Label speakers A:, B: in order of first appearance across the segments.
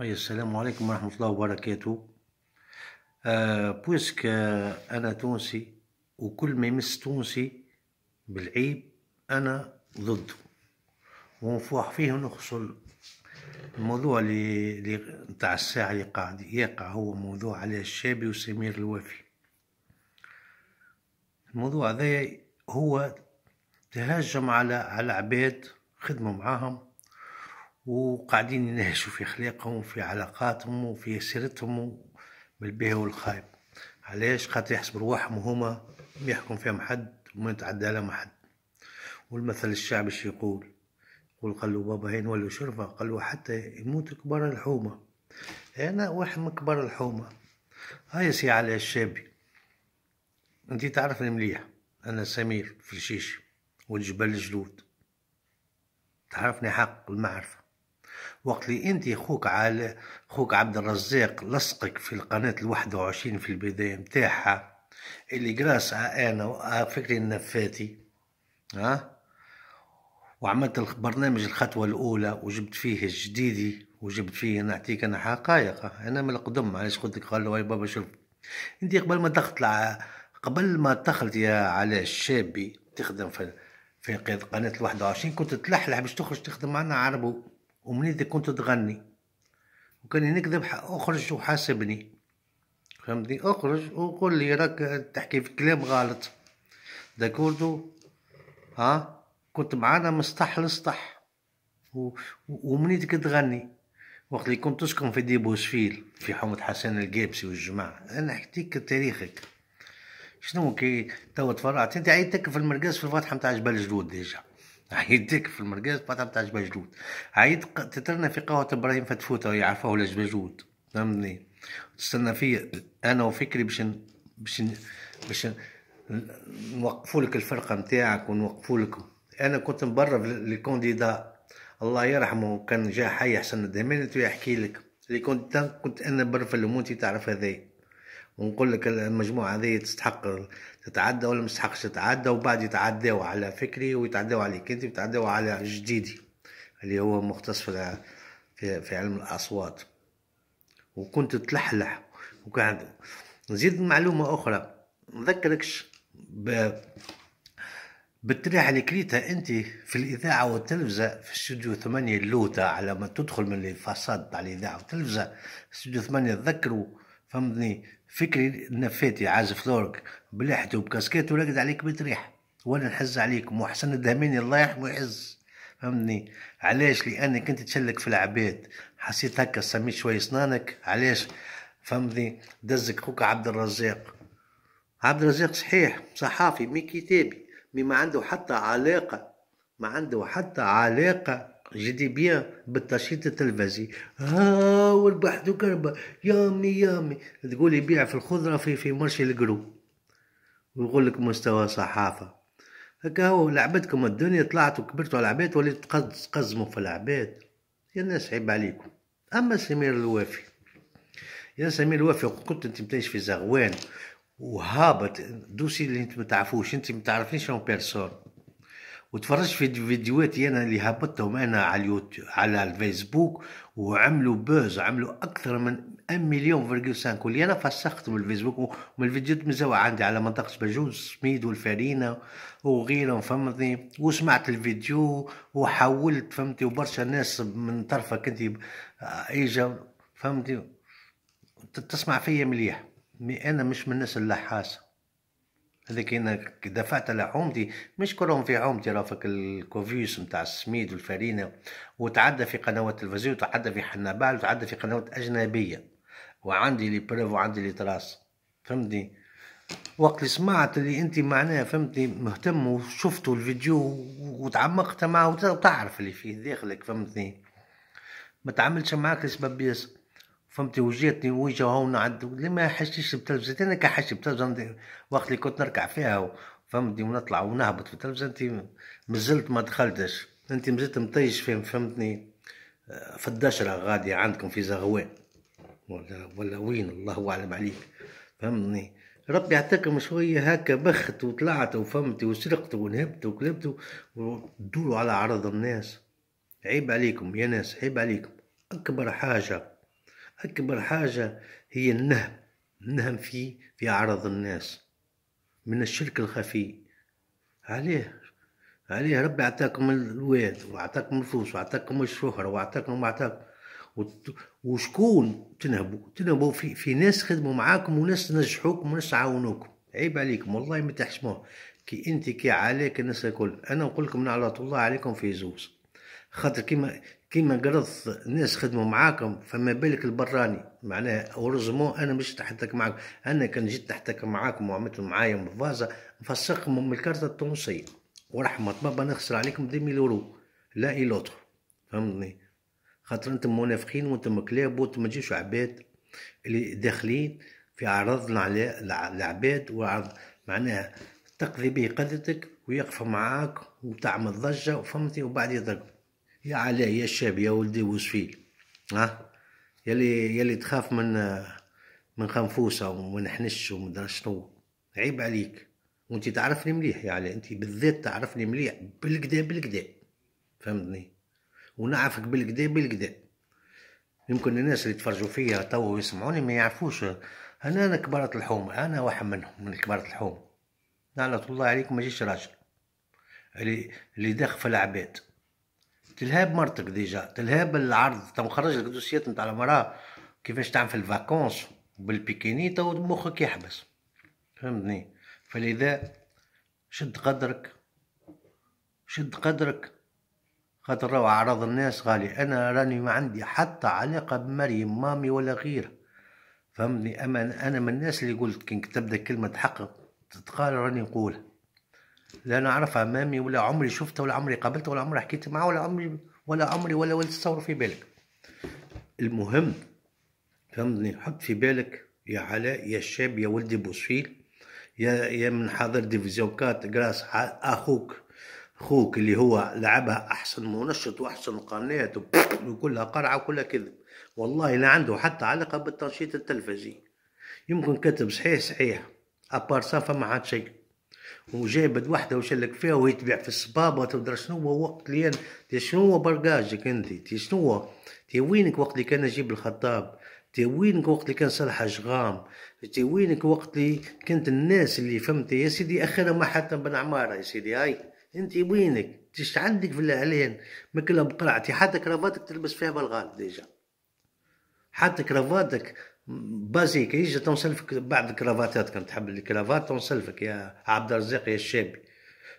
A: أي السلام عليكم ورحمة الله وبركاته آه بويسك آه أنا تونسي وكل ما يمس تونسي بالعيب أنا ضده ونفوح فيه ونخصل الموضوع اللي, اللي نتاع الساعة اللي قاعد يقع هو موضوع على الشابي وسمير الوافي الموضوع هذا هو تهاجم على على عباد خدموا معاهم وقاعدين ينهشوا في خلاقهم وفي علاقاتهم وفي سيرتهم بالبيه والخايب علاش خاطر يحسب رواحهم هما يحكم فيهم حد وما يتعدى لهم حد والمثل الشعبي ايش يقول يقول قال له بابا هين ولا شرفه قال له حتى يموت كبار الحومه انا واحد من كبار الحومه هاي آه سي على الشابي انت تعرفني مليح انا سمير في الشيش والجبل الجلود تعرفني حق المعرفه وقت اللي انت خوك عال خوك عبد الرزاق لصقك في القناة الواحد وعشرين في البداية متاعها اللي قراسها انا آه، فكري النفاتي ها وعملت برنامج الخطوة الأولى وجبت فيه الجديدي وجبت فيه نعطيك أنا حقائق أنا من القدم علاش قلت لك قال له بابا شوف أنت قبل ما دخلت لع... قبل ما دخلت يا على الشابي تخدم في في قناة الواحد وعشرين كنت تلحلح باش تخرج تخدم معنا عربو ومن إذا كنت تغني وكان نكذب أخرج وحاسبني فهمتني أخرج وقول لي راك تحكي في كلام غلط داكوردو ها كنت معانا مسطح لسطح و... ومنيت تغني وقت اللي كنت تسكن في ديبوسفيل في حومة حسن القابسي والجماعة أنا حكيتك تاريخك شنو كي توا تفرعت انت عيتك في المرقاس في الفتحة متاع جبل جلود ديجا عيدك في المرقاز بطا تاع جبجلود عيد تترنا في قهوة إبراهيم فتفوتة يعرفوه جبجلود فهمتني تستنى فيا أنا وفكري باش باش باش نوقفوا لك الفرقة نتاعك ونوقفوا أنا كنت مبرر لي كونديدا الله يرحمه كان جا حي حسن الدميري يحكي لك لي كنت كنت أنا في ومونتي تعرف هذايا ونقول لك المجموعه هذه تستحق تتعدى ولا ما تستحقش تتعدى وبعد يتعدوا على فكري ويتعدوا عليك انت ويتعدوا على جديدي اللي هو مختص في في علم الاصوات وكنت تلحلح وكان نزيد معلومه اخرى نذكركش ب... بالتريحه اللي كريتها انت في الاذاعه والتلفزه في استوديو ثمانية اللوتا على ما تدخل من الفصاد تاع الاذاعه والتلفزه استوديو ثمانية تذكروا فهمتني فكري نفاتي عازف دورك بلحته وبكاسكيت ولقد عليك بتريح وانا نحز عليك محسن الدهميني الله يحمو يعز فهمتني علاش لانك انت تشلك في العباد حسيت هكا سميت شوي صنانك علاش فهمتني دزك خوك عبد الرزاق عبد الرزاق صحيح صحافي مي كتابي مي ما عنده حتى علاقه ما عنده حتى علاقه جدي بيا بالتشيط التلفزي ها والبحد وكربة يامي يامي تقول يبيع في الخضرة في في مرشي القرو ويقول لك مستوى صحافة هكا هو لعبتكم الدنيا طلعت وكبرتوا على العباد وليت تقزموا في العباد يا ناس عيب عليكم اما سمير الوافي يا سمير الوافي قلت انت بتعيش في زغوان وهابط دوسي اللي انت ما تعرفوش انت ما تعرفنيش اون بيرسون وتفرجت في فيديوهاتي انا اللي هبطتهم انا على اليوتيوب على الفيسبوك وعملوا بوز عملوا اكثر من 1 مليون فيرجل سانكو واللي انا فسختهم الفيسبوك ومن الفيديوهات مزوعة عندي على منطقه بجوز سميد والفارينه وغيرهم فهمتني وسمعت الفيديو وحولت فهمتي وبرشا ناس من طرفك انت آه، اجا فهمتي تسمع فيا مليح انا مش من الناس اللحاسه هذا هنا دفعت على عومتي مش كلهم في عومتي رافك الكوفيوس نتاع السميد والفارينة وتعدى في قنوات تلفزيون وتعدى في حنابال وتعدى في قنوات أجنبية وعندي لي بريف وعندي لي تراس فهمتني وقت اللي سمعت اللي انت معناها فهمتني مهتم وشفت الفيديو وتعمقت معه وتعرف اللي فيه داخلك فهمتني ما تعاملش معاك لسبب ياسر فهمتي وجاتني وجا هون عند لما حشيش بالتلفزه انا كحش بالتلفزه وقت اللي كنت نركع فيها فهمتني ونطلع ونهبط في التلفزه انت مازلت ما دخلتش انت مازلت مطيش فهم فهمتني في الدشره غادي عندكم في زغوان ولا ولا وين الله اعلم عليك فهمتني ربي يعطيكم شوية هكا بخت وطلعت وفهمتي وسرقت ونهبت وكلبت وتدوروا على عرض الناس عيب عليكم يا ناس عيب عليكم أكبر حاجة أكبر حاجة هي النهم النهم في في عرض الناس من الشرك الخفي عليه عليه ربي أعطاكم الولاد وأعطاكم الفلوس وأعطاكم الشهرة وأعطاكم وأعطاكم وشكون تنهبوا تنهبوا في, في ناس خدموا معاكم وناس نجحوكم وناس عاونوكم عيب عليكم والله ما تحشموه كي انت كي عليك الناس الكل انا نقول لكم نعرض الله عليكم في زوز خاطر كيما كيما قرض ناس خدموا معاكم فما بالك البراني معناها ورزمو انا مش تحتك معاك انا كان جيت تحتك معاكم وعملت معايا مفازه نفسخهم من الكارطه التونسيه ورحمة بابا نخسر عليكم دي ميلورو لا اي لوتر فهمتني خاطر انتم منافقين وانتم كلاب وانتم ما تجيش عباد اللي داخلين في عرضنا على العباد وعرض معناها تقضي به قدرتك ويقف معاك وتعمل ضجة وفهمتي وبعد يضرب يا علاه يا شاب يا ولدي وش فيه ها يلي يلي تخاف من من خنفوسه ومن حنش ومدرا شنو عيب عليك وانت تعرفني مليح يا علاه انت بالذات تعرفني مليح بالقدا بالقدا فهمتني ونعرفك بالقدا بالقدا يمكن الناس اللي تفرجوا فيا تو ويسمعوني ما يعرفوش انا انا كبرت الحوم انا واحد منهم من كبرت الحوم لعنة الله عليك ما جيش راجل اللي اللي داخل في العباد تلهاب مرتك ديجا تلهاب العرض تو مخرج لك دوسيات نتاع المراه كيفاش تعمل في الفاكونس بالبيكيني تو مخك يحبس فهمتني فلذا شد قدرك شد قدرك خاطر راهو اعراض الناس غالي انا راني ما عندي حتى علاقه بمريم مامي ولا غيرها فهمتني اما انا من الناس اللي قلت كي تبدا كلمه حق تتقال راني نقولها لا انا اعرف امامي ولا عمري شفته ولا عمري قابلته ولا عمري حكيت معه ولا عمري ولا عمري ولا ولا تصور في بالك المهم فهمتني حط في بالك يا علاء يا الشاب يا ولدي بوسفيل يا يا من حاضر ديفيزيون كات جراس اخوك خوك اللي هو لعبها احسن منشط واحسن قناه وكلها قرعه وكلها كذب والله لا عنده حتى علاقه بالتنشيط التلفزي يمكن كتب صحيح صحيح ابار فما عاد شيء وجايبد وحده وشلك فيها وهي تبيع في الصبابه تدرى شنو هو وقت لين شنو هو برقاجك انت تي شنو تي وينك وقت اللي كان نجيب الخطاب تي وينك وقت اللي كان صالح اشغام تي وينك وقت اللي كانت الناس اللي فهمتي يا سيدي اخرها ما حتى بن عماره يا سيدي هاي انت وينك تيش عندك في الاعلان ما كلها بقرعتي حتى كرافاتك تلبس فيها بالغال ديجا حتى كرافاتك بازيك يجي تنسلفك بعض الكرافاتات كان تحب الكرافات تنسلفك يا عبد الرزاق يا الشابي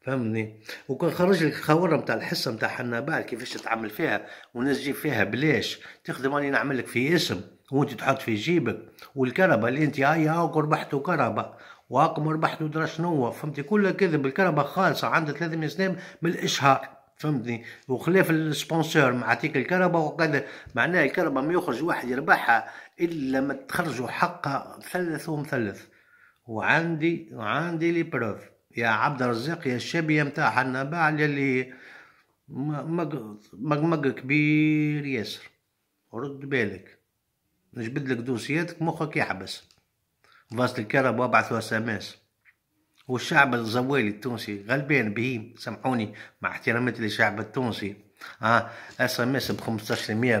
A: فهمني وكان خرج لك الخوره نتاع الحصه نتاع حنابال كيفاش تتعامل فيها والناس تجيب فيها بلاش تخدم راني نعمل لك في اسم وانت تحط في جيبك والكربه اللي انت هاي هاك ربحتو كربه واقم ربحتو درا شنو فهمتي كلها كذب الكربه خالصه عندها ثلاثة سنين من الاشهار فهمتني وخلاف السبونسور معطيك الكهرباء وقال معناها الكهرباء ما يخرج واحد يربحها الا ما تخرجوا حقها مثلث ومثلث وعندي وعندي لي بروف يا عبد الرزاق يا الشابية متاع حنباع اللي مق كبير ياسر رد بالك نجبد لك دوسياتك مخك يحبس فاست الكهرباء ابعثوا اس ام اس والشعب الزوالي التونسي غلبان بهيم سامحوني مع احتراماتي للشعب التونسي اه اس ام اس ب 15%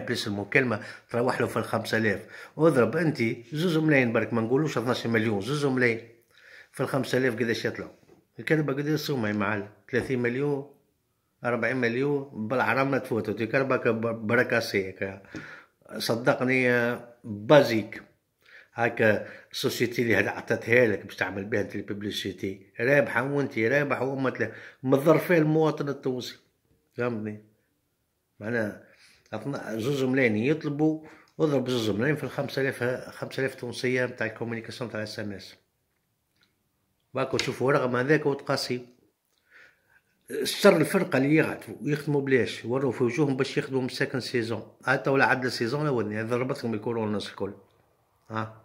A: بلس المكالمه تروح له في ال 5000 اضرب انت زوز ملايين برك ما نقولوش 12 مليون زوز ملايين في ال 5000 قداش يطلعو الكلبه قداش السومه يا معلم 30 مليون 40 مليون بالعرامه تفوتوا الكلبه بركاسيك صدقني آه، بازيك هاكا السوسيتي اللي عطاتها لك باش تعمل بها انت البيبليسيتي رابحه وانت رابح وما مضر فيها المواطن التونسي فهمتني معناها زوز ملايين يطلبوا اضرب زوز ملايين في الخمسة آلاف خمسة آلاف تونسية نتاع الكوميونيكاسيون متاع الاس ام اس باكو تشوفوا رغم هذاك وتقاسي شر الفرقة اللي يغتفوا يخدموا بلاش وروا في وجوههم باش يخدموا مساكن سيزون حتى ولا عدل سيزون لا ودني ضربتهم الكورونا الكل ها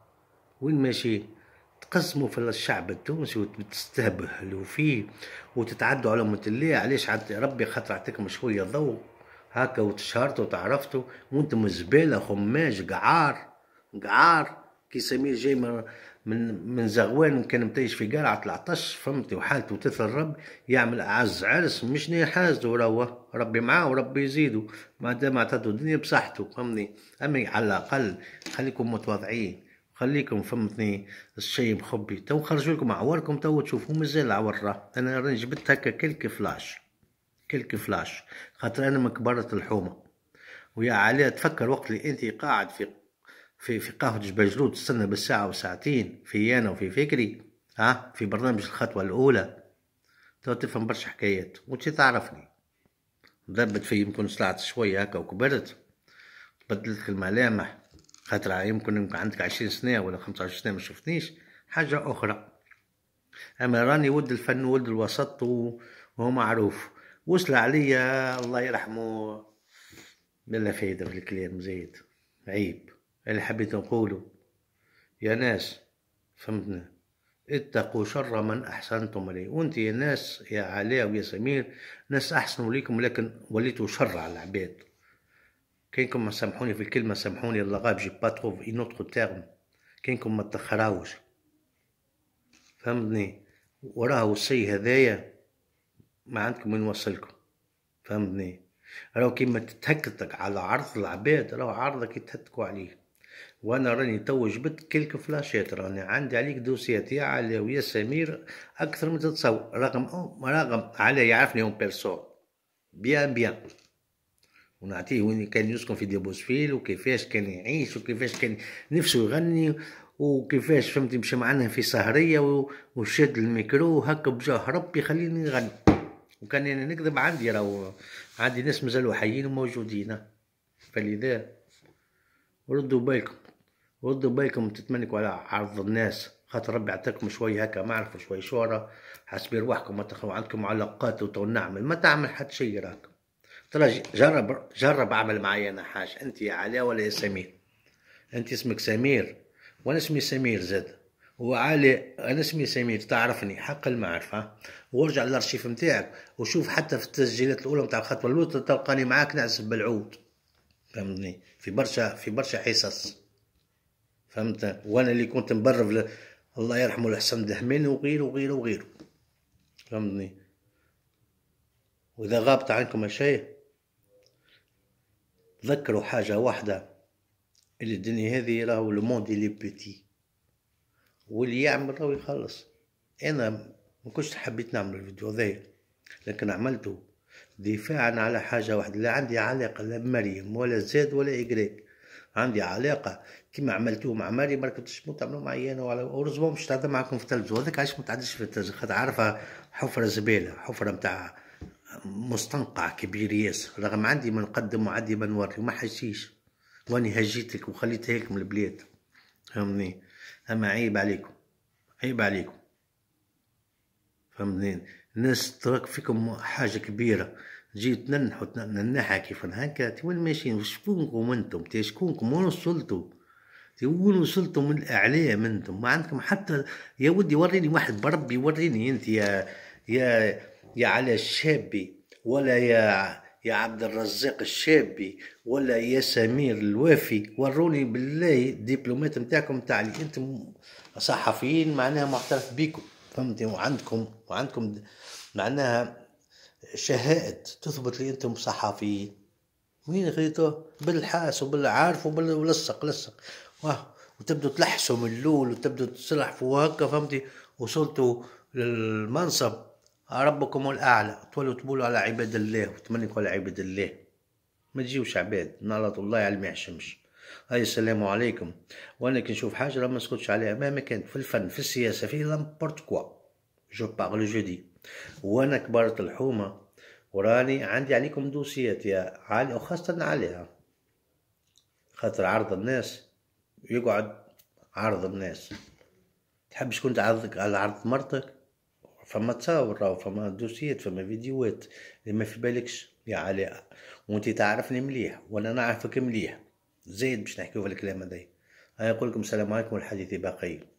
A: وين ماشي تقسموا في الشعب التونسي وتستهبلوا فيه وتتعدوا على متلي علاش عاد ربي خاطر عطيكم شويه ضوء هكا وتشهرتوا وتعرفتوا وانتم زباله خماج قعار قعار كي سمير جاي من من من زغوان كان متيش في قلعة العطش فهمتي وحالته تثرب يعمل أعز عرس مش حازه روى ربي معاه وربي يزيده ما دام عطاته الدنيا بصحته فهمني أما على الأقل خليكم متواضعين خليكم فهمتني الشيء مخبي تو خرجوا لكم عوركم تو تشوفوا مازال عورة أنا راني جبت هكا كلك فلاش كلك فلاش خاطر أنا من الحومة ويا عليها تفكر وقت اللي أنت قاعد في في في قهوه جبل جلود تستنى بالساعه وساعتين في انا وفي فكري ها في برنامج الخطوه الاولى تو تفهم برشا حكايات وانت تعرفني ضبت في يمكن طلعت شويه هكا وكبرت تبدلت الملامح خاطر يمكن يمكن عندك عشرين سنه ولا خمسة وعشرين سنه ما شفتنيش حاجه اخرى اما راني ولد الفن ولد الوسط وهو معروف وصل عليا الله يرحمه بلا فايده في الكلام زيد عيب اللي حبيت نقوله يا ناس فهمتنا اتقوا شر من احسنتم اليه وانت يا ناس يا علاء ويا سمير ناس احسنوا ليكم لكن وليتوا شر على العباد كانكم ما سامحوني في الكلمه سامحوني غاب جي با تروف اون اوتر تيرم كانكم ما تخراوش فهمتني وراه السي هذايا ما عندكم وين وصلكم فهمتني راهو كيما تتهكتك على عرض العباد راهو عرضك يتهتكوا عليه وانا راني تو جبت كلك فلاشات راني عندي عليك دوسيات يا علي ويا سمير اكثر من تتصور رغم رغم علي يعرفني اون بيرسون بيان بيان ونعطيه وين كان يسكن في ديبوسفيل وكيفاش كان يعيش وكيفاش كان نفسه يغني وكيفاش فهمتي مشى معنا في سهرية وشد الميكرو وهكا بجاه ربي خليني نغني وكان انا نكذب عندي راهو عندي ناس مازالوا حيين وموجودين فلذا ردوا بالكم ردوا بالكم تتمنكوا على عرض الناس خاطر ربي عطاكم شوي هكا معرفة شوي شهرة حسبي روحكم ما تخلو عندكم علاقات وتو نعمل ما تعمل حتى شي راك ترى جرب جرب اعمل معايا انا حاجة انت يا علاء ولا يا سمير انت اسمك سمير وانا اسمي سمير زاد وعلي انا اسمي سمير تعرفني حق المعرفه وارجع للارشيف نتاعك وشوف حتى في التسجيلات الاولى نتاع الخطوه الاولى تلقاني معاك نعزف بالعود فهمتني في برشا في برشا حصص فهمت وانا اللي كنت مبرف ل... الله يرحمه الحسن دهمين وغيره وغيره وغيره فهمتني واذا غابت عنكم شيء تذكروا حاجه واحده اللي الدنيا هذه راهو لو موند لي بيتي واللي يعمل راهو يخلص انا ما كنتش حبيت نعمل الفيديو هذايا لكن عملته دفاعا على حاجه واحده لا عندي علاقه لا بمريم ولا زاد ولا إجريك عندي علاقه كيما عملتوه مع ماري ما ركبتش تشمو تعملوا معي انا وعلى ورزبهم مش تهضر معاكم في التلفزيون هذاك علاش ما تعدش في التلفزيون خاطر عارفه حفره زباله حفره نتاع مستنقع كبير ياسر رغم عندي ما نقدم وعندي ما نوري وما حشيش واني هجيتك وخليت هيك من البلاد فهمني اما عيب عليكم عيب عليكم فهمني الناس تراك فيكم حاجه كبيره جيت ننحو ننحى كيف هكا تي وين ماشيين شكونكم انتم تي شكونكم وين وصلتوا تي وين وصلتوا من الاعلام انتم ما عندكم حتى يا ودي وريني واحد بربي وريني انت يا يا يا على الشابي ولا يا يا عبد الرزاق الشابي ولا يا سمير الوافي وروني بالله الدبلومات نتاعكم تاع اللي انتم صحفيين معناها معترف بيكم فهمتي وعندكم وعندكم معناها شهائد تثبت لي انتم صحفيين مين غيرته بالحاس وبالعارف وباللصق لصق واه تلحسوا من الاول وتبدو تسلحفوا وهكا فهمتي وصلتوا للمنصب ربكم الاعلى تولوا تقولوا على عباد الله وتمنكوا على عباد الله ما تجيوش عباد نغلط الله على المعشمش هاي السلام عليكم وانا كي نشوف حاجه ما نسكتش عليها مهما كانت في الفن في السياسه في لامبورت كوا جو بارل جودي وانا كبرت الحومه وراني عندي عليكم دوسيات يا علي وخاصه عليها خاطر عرض الناس يقعد عرض الناس تحب شكون تعرضك على عرض مرتك فما تصاور راهو فما دوسيات فما فيديوهات اللي ما في بالكش يا علاء وانت تعرفني مليح وانا نعرفك مليح زيد باش نحكيو في الكلام هذا انا نقول لكم السلام عليكم والحديث باقي